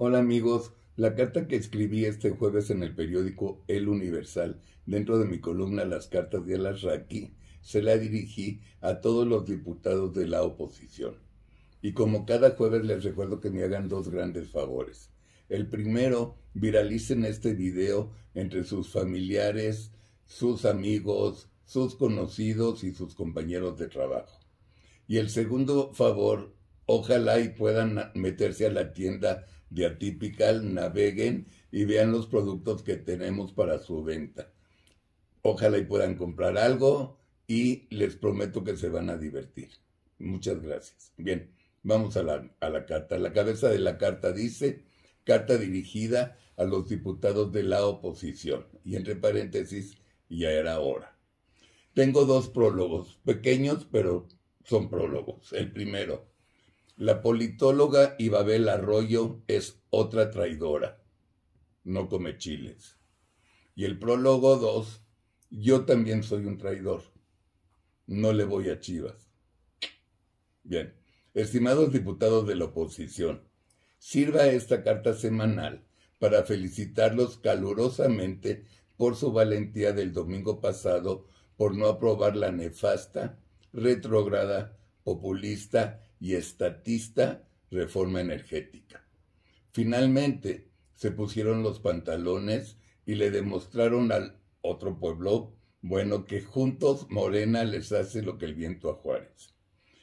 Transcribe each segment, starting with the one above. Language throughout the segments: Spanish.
Hola amigos, la carta que escribí este jueves en el periódico El Universal, dentro de mi columna Las cartas de Alasraqui, se la dirigí a todos los diputados de la oposición. Y como cada jueves les recuerdo que me hagan dos grandes favores. El primero, viralicen este video entre sus familiares, sus amigos, sus conocidos y sus compañeros de trabajo. Y el segundo favor, ojalá y puedan meterse a la tienda de Atypical, naveguen y vean los productos que tenemos para su venta. Ojalá y puedan comprar algo y les prometo que se van a divertir. Muchas gracias. Bien, vamos a la, a la carta. La cabeza de la carta dice, carta dirigida a los diputados de la oposición. Y entre paréntesis, ya era hora. Tengo dos prólogos, pequeños, pero son prólogos. El primero, la politóloga Ibabel Arroyo es otra traidora. No come chiles. Y el prólogo 2, yo también soy un traidor. No le voy a Chivas. Bien, estimados diputados de la oposición, sirva esta carta semanal para felicitarlos calurosamente por su valentía del domingo pasado por no aprobar la nefasta, retrógrada, populista y estatista reforma energética. Finalmente, se pusieron los pantalones y le demostraron al otro pueblo, bueno, que juntos Morena les hace lo que el viento a Juárez.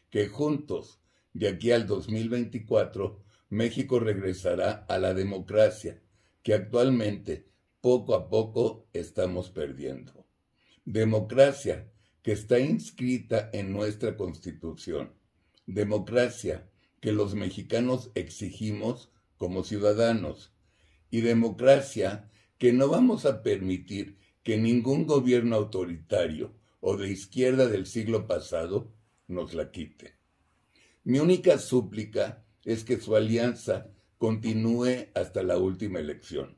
Que juntos, de aquí al 2024, México regresará a la democracia, que actualmente, poco a poco, estamos perdiendo. Democracia que está inscrita en nuestra Constitución democracia que los mexicanos exigimos como ciudadanos y democracia que no vamos a permitir que ningún gobierno autoritario o de izquierda del siglo pasado nos la quite. Mi única súplica es que su alianza continúe hasta la última elección.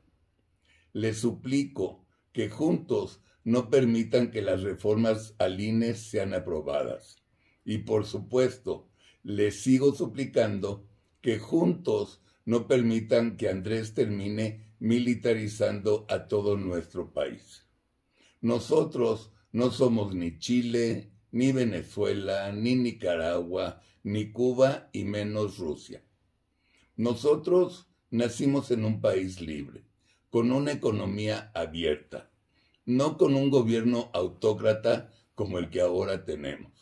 Le suplico que juntos no permitan que las reformas al INE sean aprobadas. Y por supuesto, les sigo suplicando que juntos no permitan que Andrés termine militarizando a todo nuestro país. Nosotros no somos ni Chile, ni Venezuela, ni Nicaragua, ni Cuba y menos Rusia. Nosotros nacimos en un país libre, con una economía abierta, no con un gobierno autócrata como el que ahora tenemos.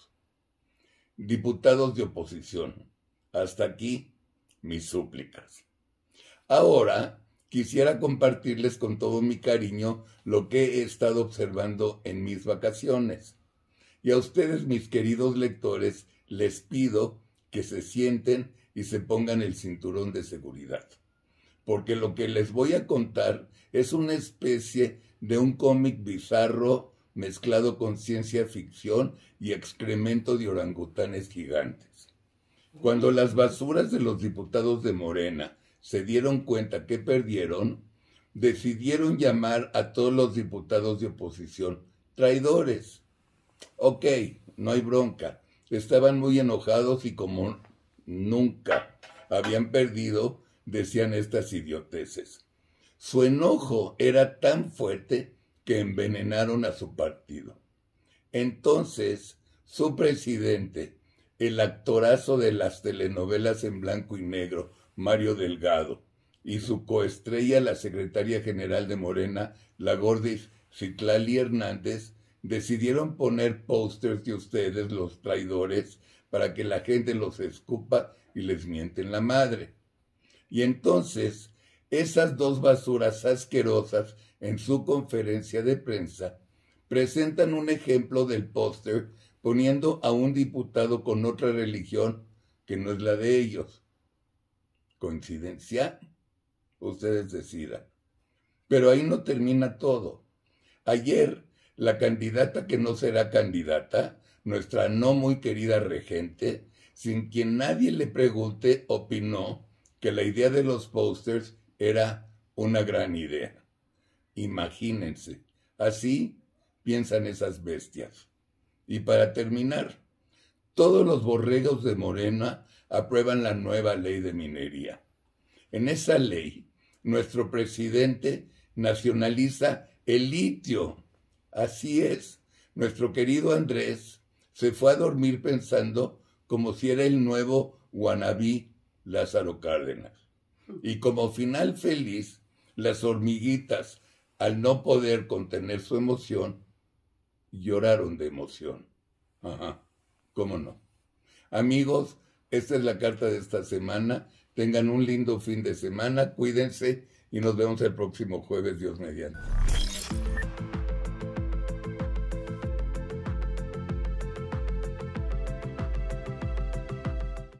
Diputados de oposición, hasta aquí mis súplicas. Ahora quisiera compartirles con todo mi cariño lo que he estado observando en mis vacaciones. Y a ustedes, mis queridos lectores, les pido que se sienten y se pongan el cinturón de seguridad. Porque lo que les voy a contar es una especie de un cómic bizarro mezclado con ciencia ficción y excremento de orangutanes gigantes. Cuando las basuras de los diputados de Morena se dieron cuenta que perdieron, decidieron llamar a todos los diputados de oposición traidores. Ok, no hay bronca. Estaban muy enojados y como nunca habían perdido, decían estas idioteces. Su enojo era tan fuerte que envenenaron a su partido. Entonces, su presidente, el actorazo de las telenovelas en blanco y negro, Mario Delgado, y su coestrella, la secretaria general de Morena, la gordis Citlali Hernández, decidieron poner pósters de ustedes, los traidores, para que la gente los escupa y les mienten la madre. Y entonces esas dos basuras asquerosas en su conferencia de prensa presentan un ejemplo del póster poniendo a un diputado con otra religión que no es la de ellos. ¿Coincidencia? Ustedes decidan. Pero ahí no termina todo. Ayer, la candidata que no será candidata, nuestra no muy querida regente, sin quien nadie le pregunte, opinó que la idea de los pósters era una gran idea. Imagínense, así piensan esas bestias. Y para terminar, todos los borregos de Morena aprueban la nueva ley de minería. En esa ley, nuestro presidente nacionaliza el litio. Así es, nuestro querido Andrés se fue a dormir pensando como si era el nuevo guanabí Lázaro Cárdenas. Y como final feliz, las hormiguitas, al no poder contener su emoción, lloraron de emoción. Ajá, cómo no. Amigos, esta es la carta de esta semana. Tengan un lindo fin de semana, cuídense y nos vemos el próximo jueves, Dios mediante.